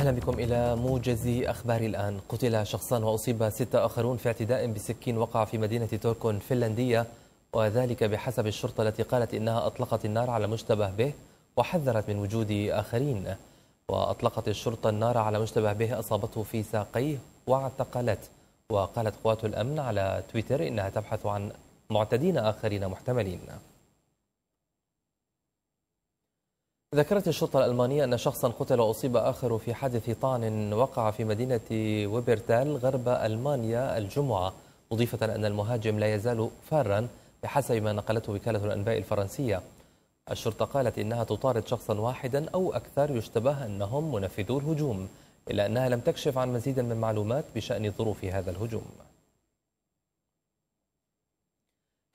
أهلا بكم إلى موجز أخبار الآن قتل شخصان وأصيب ستة آخرون في اعتداء بسكين وقع في مدينة توركون فنلندية وذلك بحسب الشرطة التي قالت إنها أطلقت النار على مشتبه به وحذرت من وجود آخرين وأطلقت الشرطة النار على مشتبه به أصابته في ساقيه واعتقلته وقالت قوات الأمن على تويتر إنها تبحث عن معتدين آخرين محتملين ذكرت الشرطة الألمانية أن شخصا قتل وأصيب آخر في حادث طعن وقع في مدينة ويبرتال غرب ألمانيا الجمعة مضيفة أن المهاجم لا يزال فارا بحسب ما نقلته وكالة الأنباء الفرنسية الشرطة قالت إنها تطارد شخصا واحدا أو أكثر يشتبه أنهم منفذو الهجوم إلا أنها لم تكشف عن مزيد من معلومات بشأن ظروف هذا الهجوم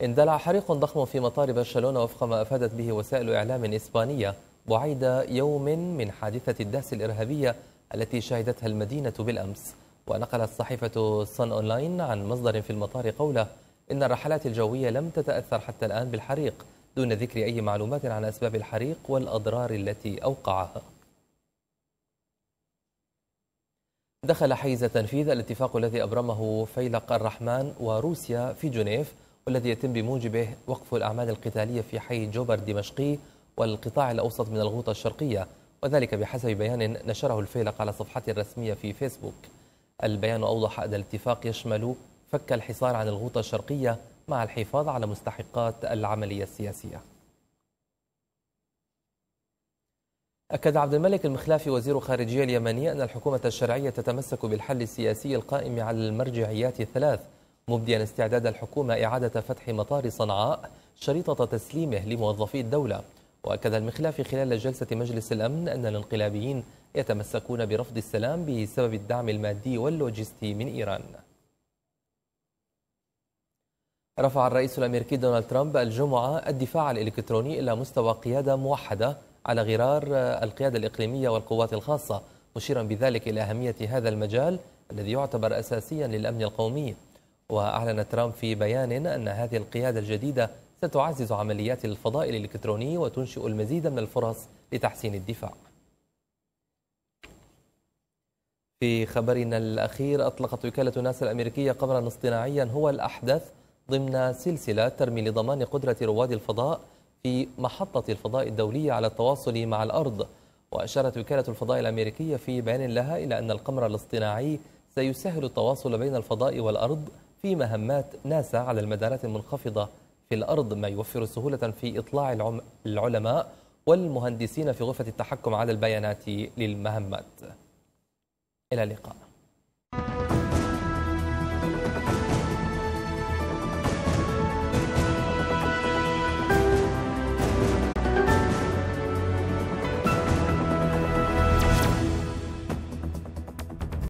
اندلع حريق ضخم في مطار برشلونة وفق ما أفادت به وسائل إعلام إسبانية بعيد يوم من حادثة الدهس الإرهابية التي شهدتها المدينة بالأمس ونقلت صحيفة صن أونلاين عن مصدر في المطار قوله إن الرحلات الجوية لم تتأثر حتى الآن بالحريق دون ذكر أي معلومات عن أسباب الحريق والأضرار التي أوقعها دخل حيز التنفيذ الاتفاق الذي أبرمه فيلق الرحمن وروسيا في جنيف والذي يتم بموجبه وقف الأعمال القتالية في حي جوبر دمشقي والقطاع الأوسط من الغوطة الشرقية وذلك بحسب بيان نشره الفيلق على صفحته الرسمية في فيسبوك البيان أوضح أن الاتفاق يشمل فك الحصار عن الغوطة الشرقية مع الحفاظ على مستحقات العملية السياسية أكد عبد الملك المخلافي وزير خارجية اليمنية أن الحكومة الشرعية تتمسك بالحل السياسي القائم على المرجعيات الثلاث مبديا استعداد الحكومة إعادة فتح مطار صنعاء شريطة تسليمه لموظفي الدولة وأكد المخلافي خلال جلسة مجلس الأمن أن الانقلابيين يتمسكون برفض السلام بسبب الدعم المادي واللوجستي من إيران رفع الرئيس الأمريكي دونالد ترامب الجمعة الدفاع الإلكتروني إلى مستوى قيادة موحدة على غرار القيادة الإقليمية والقوات الخاصة مشيرا بذلك إلى أهمية هذا المجال الذي يعتبر أساسيا للأمن القومي وأعلن ترامب في بيان أن هذه القيادة الجديدة ستعزز عمليات الفضاء الإلكتروني وتنشئ المزيد من الفرص لتحسين الدفاع في خبرنا الأخير أطلقت وكالة ناسا الأمريكية قمرا اصطناعيا هو الأحدث ضمن سلسلة ترمي لضمان قدرة رواد الفضاء في محطة الفضاء الدولية على التواصل مع الأرض وأشارت وكالة الفضاء الأمريكية في بيان لها إلى أن القمر الاصطناعي سيسهل التواصل بين الفضاء والأرض في مهمات ناسا على المدارات المنخفضة في الأرض ما يوفر سهولة في إطلاع العلماء والمهندسين في غرفة التحكم على البيانات للمهمات إلى اللقاء